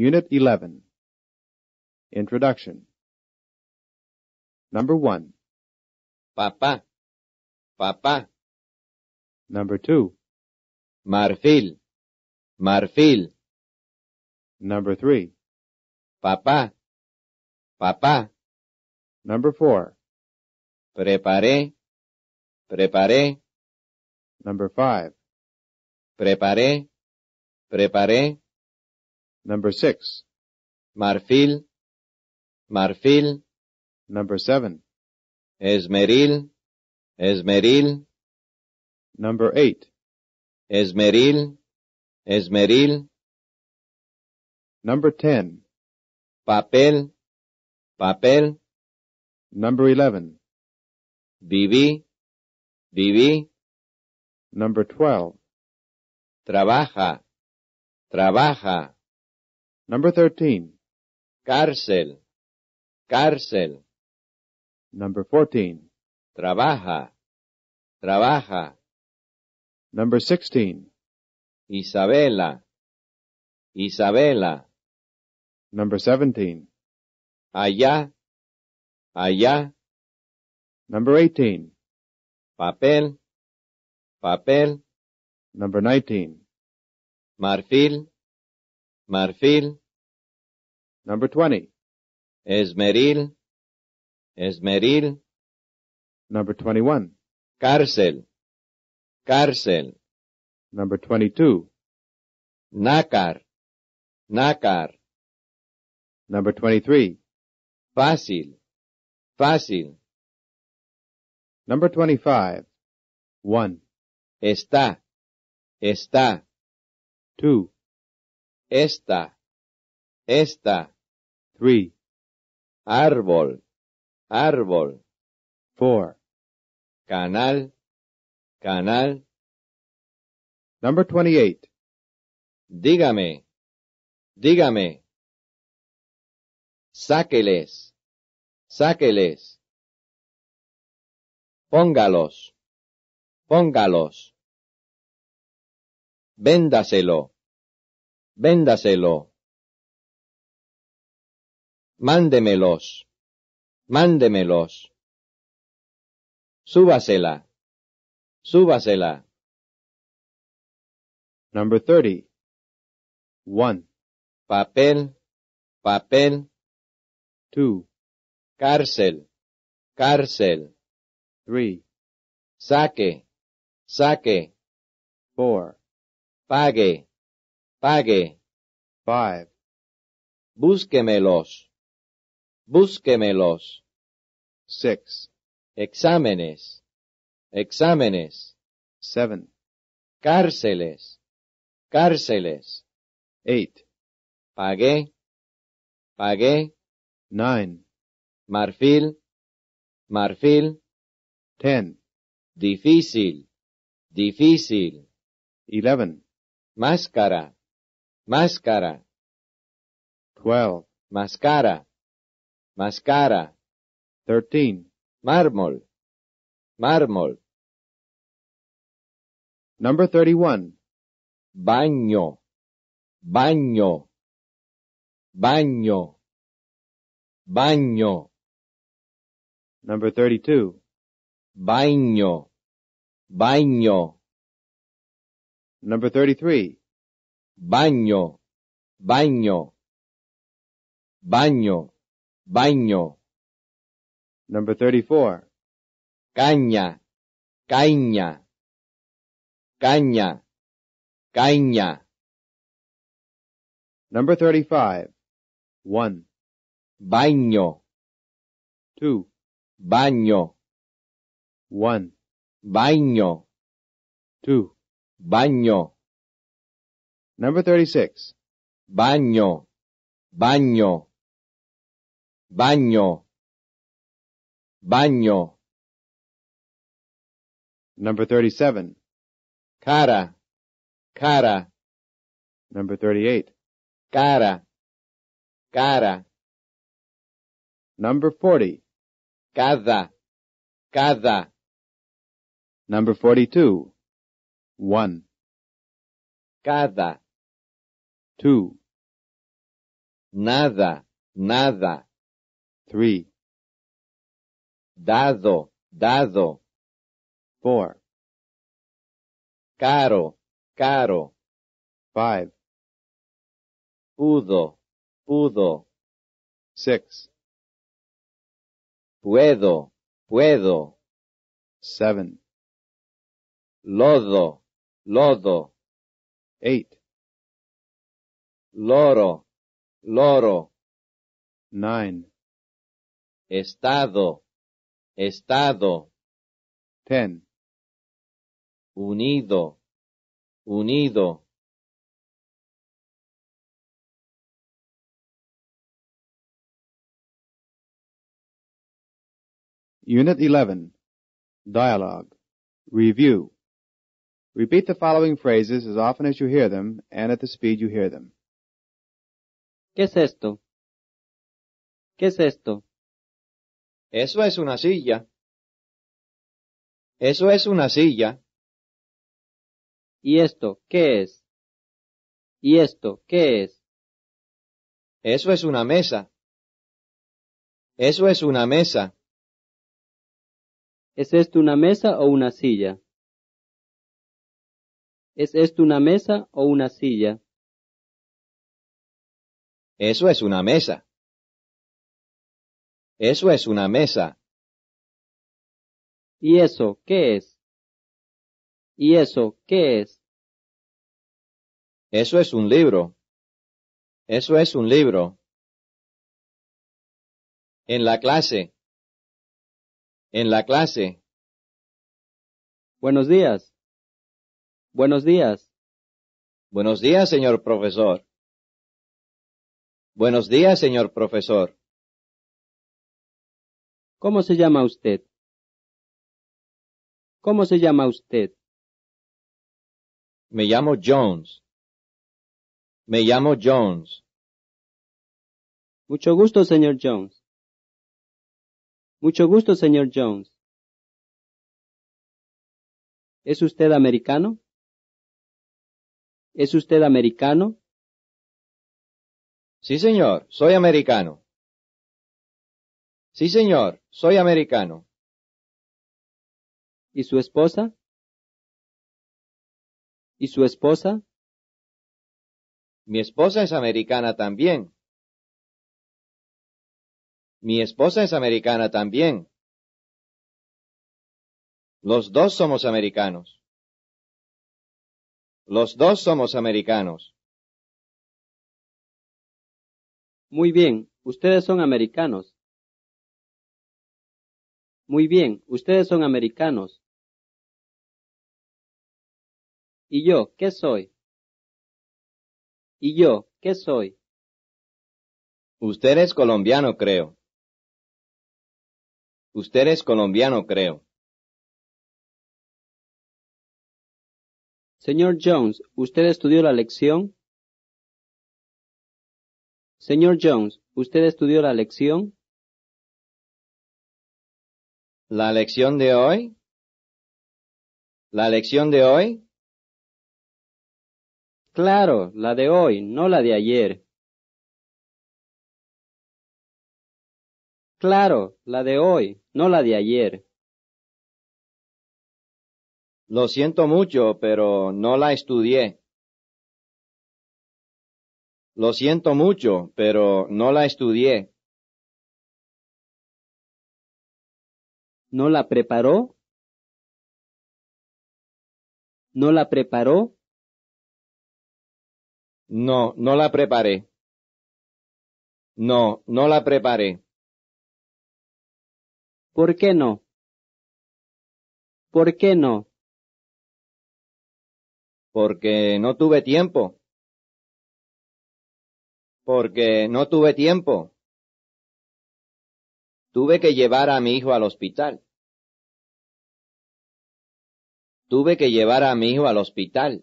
Unit 11 Introduction Number 1 Papa Papa Number 2 Marfil Marfil Number 3 Papa Papa Number 4 Preparé Preparé Number 5 Preparé Preparé Number six. Marfil, marfil. Number seven. Esmeril, esmeril. Number eight. Esmeril, esmeril. Number ten. Papel, papel. Number eleven. Viví, viví. Number twelve. Trabaja, trabaja. Number 13. Cárcel. Cárcel. Number 14. Trabaja. Trabaja. Number 16. Isabela. Isabela. Number 17. Allá. Allá. Number 18. Papel. Papel. Number 19. Marfil marfil. Number 20. Esmeril. Esmeril. Number 21. Cárcel. Cárcel. Number 22. Nácar. Nácar. Number 23. Fácil. Fácil. Number 25. 1. Está. Está. 2. esta, esta, three, árbol, árbol, four, canal, canal. Number 28. Dígame, dígame. Sáqueles, sáqueles. Póngalos, póngalos. Véndaselo, véndaselo. Mándemelos, mándemelos. Súbasela, súbasela. Number 30. 1. Papel, papel. 2. Cárcel, cárcel. 3. Saque, saque. 4. Pague, Pague. Five. Búsquemelos. Búsquemelos. Six. Exámenes. Exámenes. Seven. Cárceles. Cárceles. Eight. Pague. Pague. Nine. Marfil. Marfil. Ten. Difícil. Difícil. Eleven. Máscara. máscara. Twelve. Máscara. Máscara. Thirteen. Mármol. Mármol. Number thirty-one. Baño. Baño. Baño. Baño. Number 32. Baño. Baño. Number 33 baño, baño, baño, baño. Number 34. Caña, caña, caña, caña. Number 35. 1. Baño. 2. Baño. 1. Baño. 2. Baño. Number 36. Baño, baño, baño, baño. Number 37. Cara, cara. Number 38. Cara, cara. Number 40. Cada, cada. Number 42. One. Cada, two. Nada, nada, three. Dado, dado, four. Caro, caro, five. Pudo, pudo, six. Puedo, puedo, seven. Lodo, lodo, eight loro, loro. Nine. Estado, estado. Ten. Unido, unido. Unit 11. Dialogue. Review. Repeat the following phrases as often as you hear them and at the speed you hear them. ¿Qué es esto? ¿Qué es esto? Eso es una silla. Eso es una silla. ¿Y esto qué es? ¿Y esto qué es? Eso es una mesa. Eso es una mesa. ¿Es esto una mesa o una silla? ¿Es esto una mesa o una silla? Eso es una mesa. Eso es una mesa. ¿Y eso qué es? ¿Y eso qué es? Eso es un libro. Eso es un libro. En la clase. En la clase. Buenos días. Buenos días. Buenos días, señor profesor. Buenos días, señor profesor. ¿Cómo se llama usted? ¿Cómo se llama usted? Me llamo Jones. Me llamo Jones. Mucho gusto, señor Jones. Mucho gusto, señor Jones. ¿Es usted americano? ¿Es usted americano? Sí, señor, soy americano. Sí, señor, soy americano. ¿Y su esposa? ¿Y su esposa? Mi esposa es americana también. Mi esposa es americana también. Los dos somos americanos. Los dos somos americanos. Muy bien, ustedes son americanos. Muy bien, ustedes son americanos. ¿Y yo qué soy? ¿Y yo qué soy? Usted es colombiano, creo. Usted es colombiano, creo. Señor Jones, ¿usted estudió la lección? Señor Jones, ¿usted estudió la lección? ¿La lección de hoy? ¿La lección de hoy? Claro, la de hoy, no la de ayer. Claro, la de hoy, no la de ayer. Lo siento mucho, pero no la estudié. Lo siento mucho, pero no la estudié. ¿No la preparó? ¿No la preparó? No, no la preparé. No, no la preparé. ¿Por qué no? ¿Por qué no? Porque no tuve tiempo porque no tuve tiempo. Tuve que llevar a mi hijo al hospital. Tuve que llevar a mi hijo al hospital.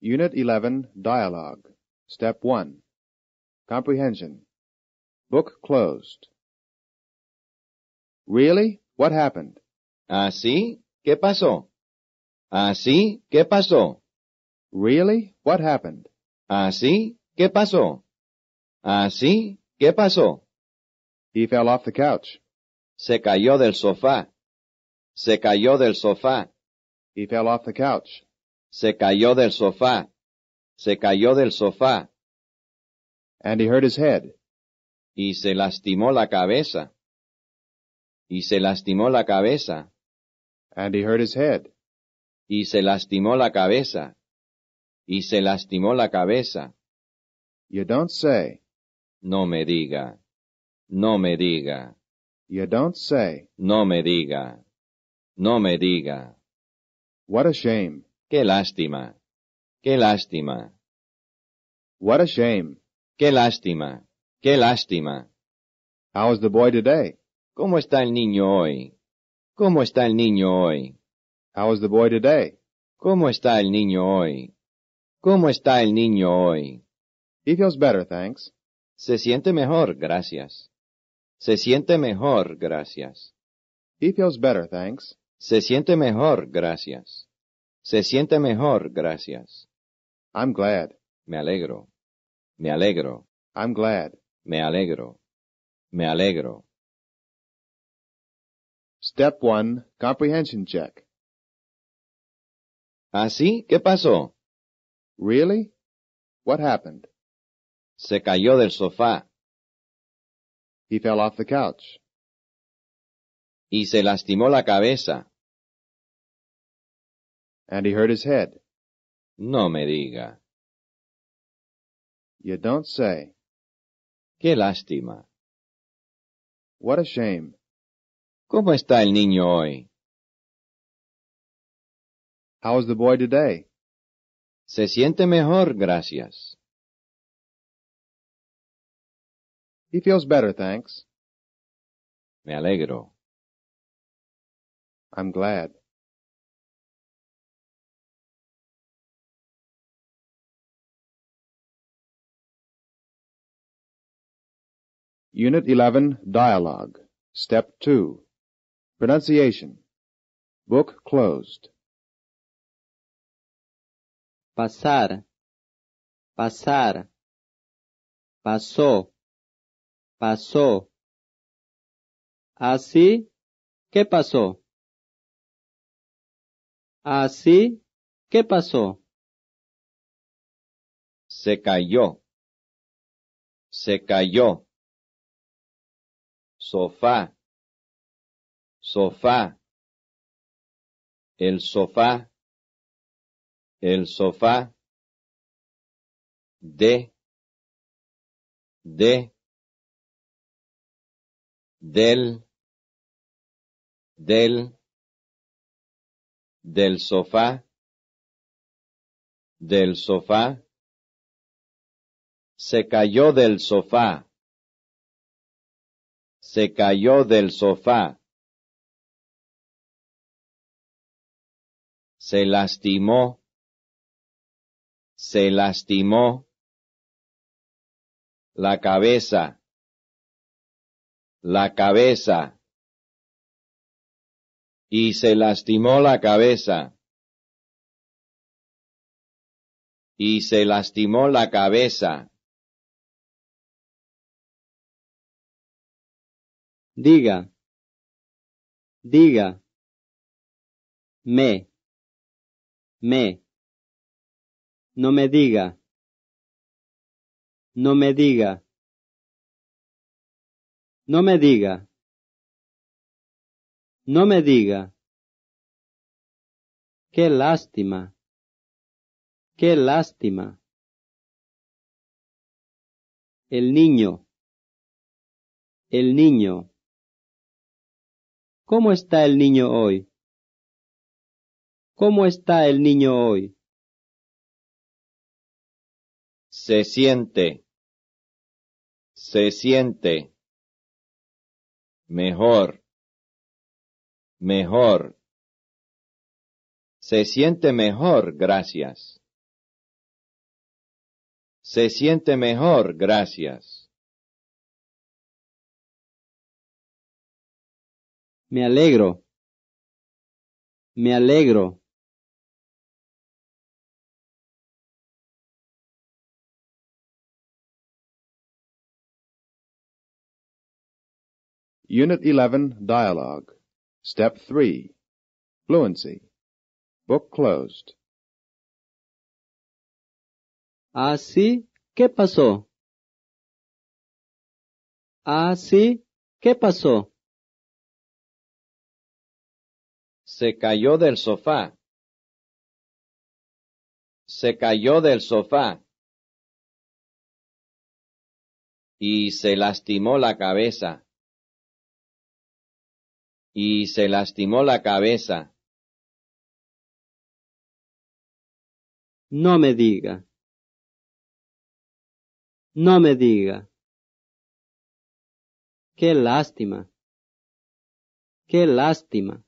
Unit 11 Dialogue Step 1 Comprehension Book closed. Really? What happened? ¿Así? ¿Qué pasó? ¿Así? ¿Qué pasó? Really? What happened? ¿Así? ¿Qué pasó? ¿Así? ¿Qué pasó? He fell off the couch. Se cayó del sofá. Se cayó del sofá. He fell off the couch. Se cayó del sofá. Se cayó del sofá. And he hurt his head. Y se lastimó la cabeza. Y se lastimó la cabeza and he hurt his head. Y se lastimó la cabeza. Y se lastimó la cabeza. You don't say. No me diga. No me diga. You don't say. No me diga. No me diga. What a shame. Qué lástima. Qué lástima. What a shame. Qué lástima. Qué lástima. is the boy today? ¿Cómo está el niño hoy? ¿Cómo está el niño hoy? How is the boy today? ¿Cómo está el niño hoy? ¿Cómo está el niño hoy? He feels better, thanks. Se siente mejor, gracias. Se siente mejor, gracias. He feels better, thanks. Se siente mejor, gracias. Se siente mejor, gracias. I'm glad. Me alegro. Me alegro. I'm glad. Me alegro. Me alegro. Step 1. Comprehension check. ¿Así? Ah, ¿Qué pasó? Really? What happened? Se cayó del sofá. He fell off the couch. Y se lastimó la cabeza. And he hurt his head. No me diga. You don't say. Qué lástima. What a shame. ¿Cómo está el niño hoy? How is the boy today? Se siente mejor, gracias. He feels better, thanks. Me alegro. I'm glad. Unit 11 Dialogue Step 2 Pronunciation. Book closed. Pasar. Pasar. Pasó. Pasó. Así, ¿qué pasó? Así, ¿qué pasó? Se cayó. Se cayó. Sofá sofá, el sofá, el sofá, de, de, del, del, del sofá, del sofá, se cayó del sofá, se cayó del sofá se lastimó, se lastimó la cabeza, la cabeza, y se lastimó la cabeza, y se lastimó la cabeza. Diga, diga, me me, no me diga, no me diga, no me diga, no me diga, qué lástima, qué lástima. El niño, el niño. ¿Cómo está el niño hoy? ¿Cómo está el niño hoy? Se siente. Se siente. Mejor. Mejor. Se siente mejor, gracias. Se siente mejor, gracias. Me alegro. Me alegro. Unit 11, Dialogue. Step 3. Fluency. Book closed. Así, ah, ¿qué pasó? Así, ah, ¿qué pasó? Se cayó del sofá. Se cayó del sofá. Y se lastimó la cabeza y se lastimó la cabeza. No me diga. No me diga. Qué lástima. Qué lástima.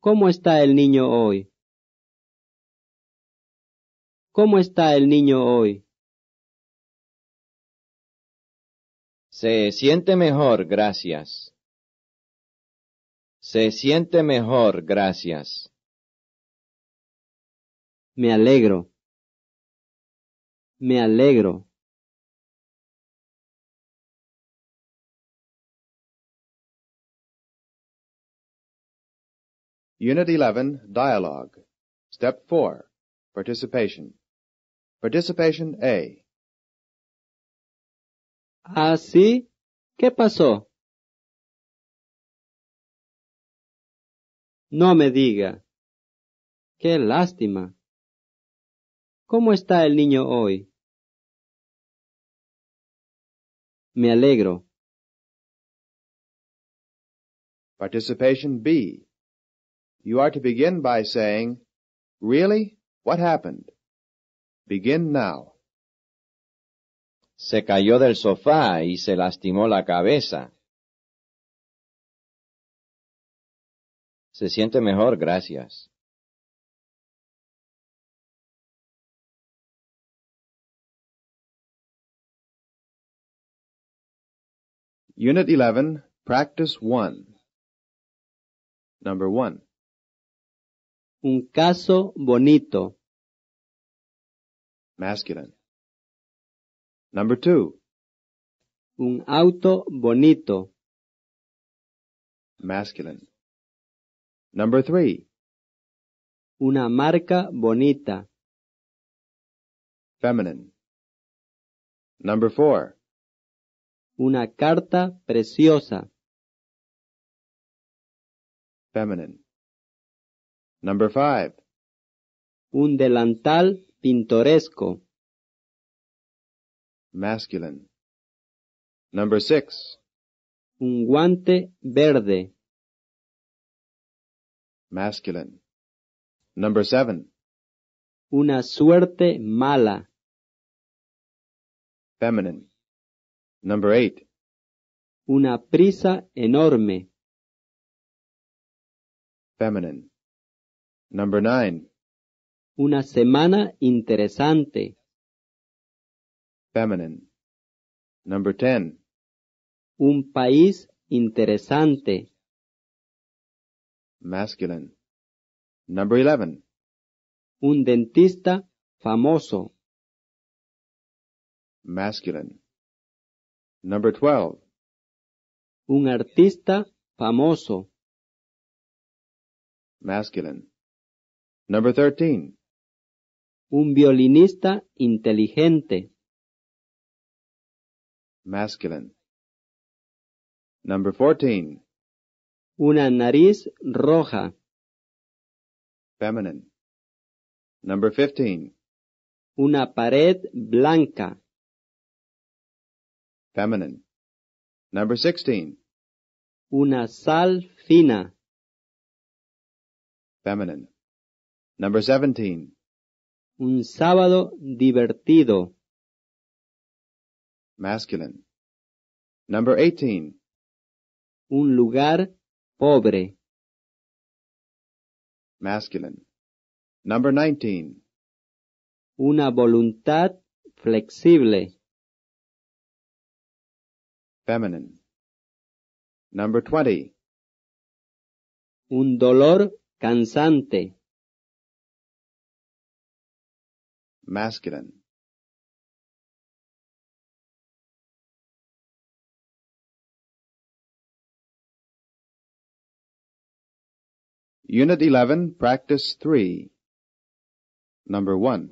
¿Cómo está el niño hoy? ¿Cómo está el niño hoy? Se siente mejor, gracias. Se siente mejor, gracias. Me alegro. Me alegro. Unit 11, Dialogue. Step 4, Participation. Participation A. ¿Ah, sí? ¿Qué pasó? No me diga. Qué lástima. ¿Cómo está el niño hoy? Me alegro. Participation B. You are to begin by saying, Really? What happened? Begin now. Se cayó del sofá y se lastimó la cabeza. Se siente mejor, gracias. Unit 11, Practice 1. Number 1. Un caso bonito. Masculine. Number two. Un auto bonito. Masculine. Number three. Una marca bonita. Feminine. Number four. Una carta preciosa. Feminine. Number five. Un delantal pintoresco masculine. Number six. Un guante verde. Masculine. Number seven. Una suerte mala. Feminine. Number eight. Una prisa enorme. Feminine. Number nine. Una semana interesante feminine. Number 10. Un país interesante. Masculine. Number 11. Un dentista famoso. Masculine. Number 12. Un artista famoso. Masculine. Number 13. Un violinista inteligente masculine. Number 14. Una nariz roja. Feminine. Number 15. Una pared blanca. Feminine. Number 16. Una sal fina. Feminine. Number 17. Un sábado divertido masculine. Number 18. Un lugar pobre. Masculine. Number 19. Una voluntad flexible. Feminine. Number 20. Un dolor cansante. Masculine. Unit 11, Practice 3. Number 1.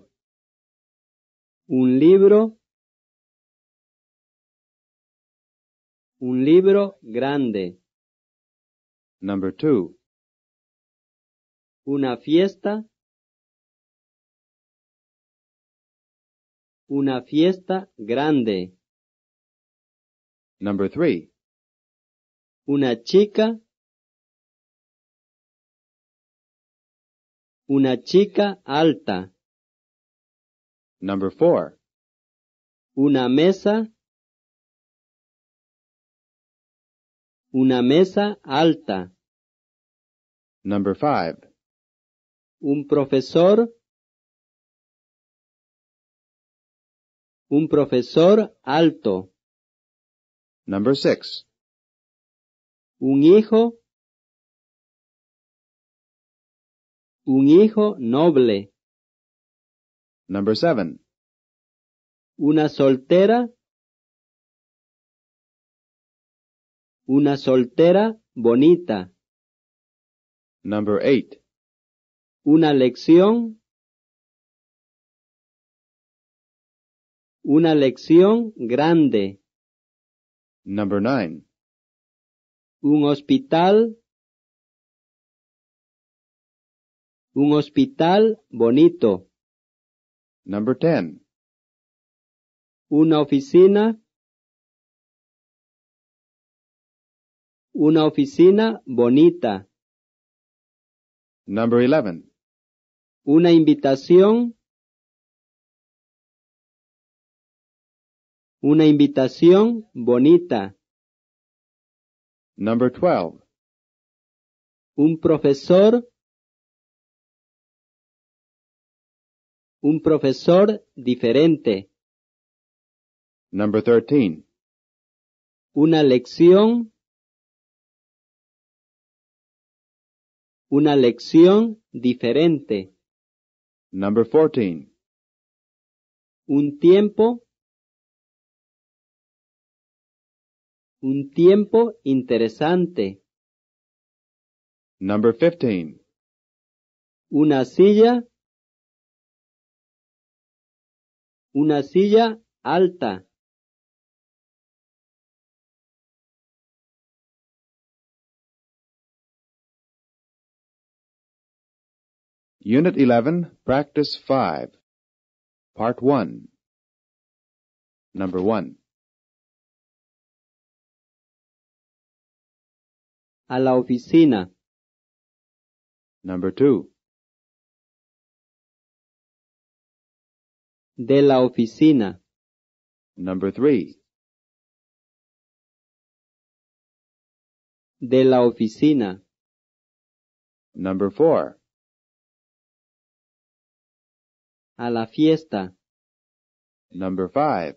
Un libro. Un libro grande. Number 2. Una fiesta. Una fiesta grande. Number 3. Una chica Una chica alta. Number four. Una mesa. Una mesa alta. Number five. Un profesor. Un profesor alto. Number six. Un hijo. Un hijo noble. Number 7. Una soltera. Una soltera bonita. Number 8. Una lección. Una lección grande. Number 9. Un hospital. Un hospital bonito. Number 10. Una oficina. Una oficina bonita. Number 11. Una invitación. Una invitación bonita. Number 12. Un profesor. Un profesor diferente. Number 13. Una lección. Una lección diferente. Number 14. Un tiempo. Un tiempo interesante. Number 15. Una silla. una silla alta Unit 11, Practice 5, Part 1. Number 1. A la oficina. Number 2. de la oficina. Number three. De la oficina. Number four. A la fiesta. Number five.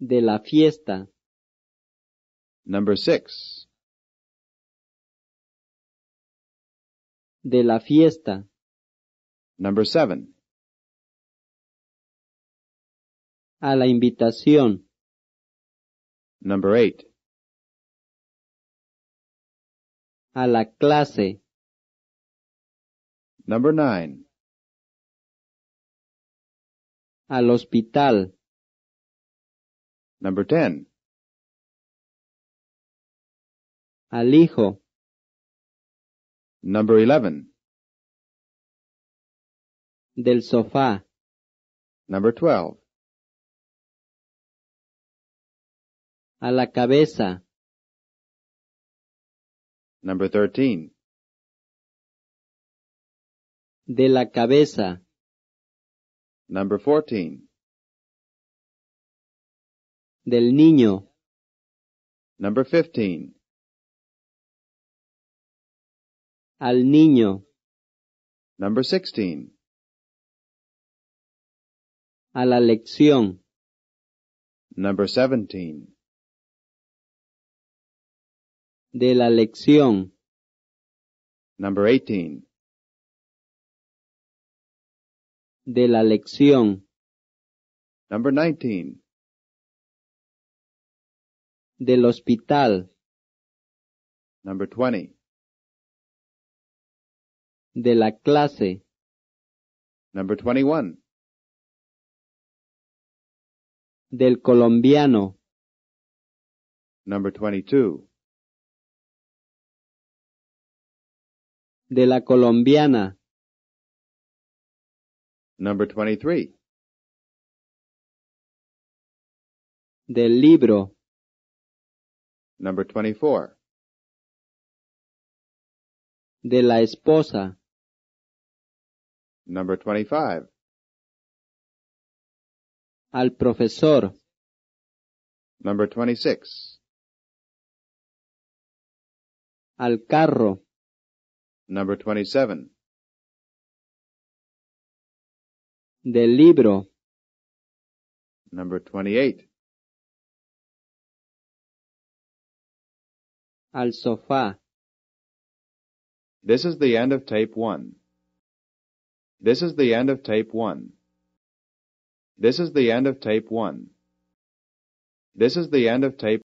De la fiesta. Number six. De la fiesta number 7 a la invitación number 8 a la clase number 9 al hospital number 10 al hijo number 11 del sofá. Number 12. A la cabeza. Number 13. De la cabeza. Number 14. Del niño. Number 15. Al niño. Number 16 a la lección. Number 17. De la lección. Number 18. De la lección. Number 19. Del hospital. Number 20. De la clase. Number 21. del colombiano. Number 22. De la colombiana. Number 23. Del libro. Number 24. De la esposa. Number 25. al profesor. Number 26. Al carro. Number 27. Del libro. Number 28. Al sofá. This is the end of tape 1. This is the end of tape 1. This is the end of tape 1. This is the end of tape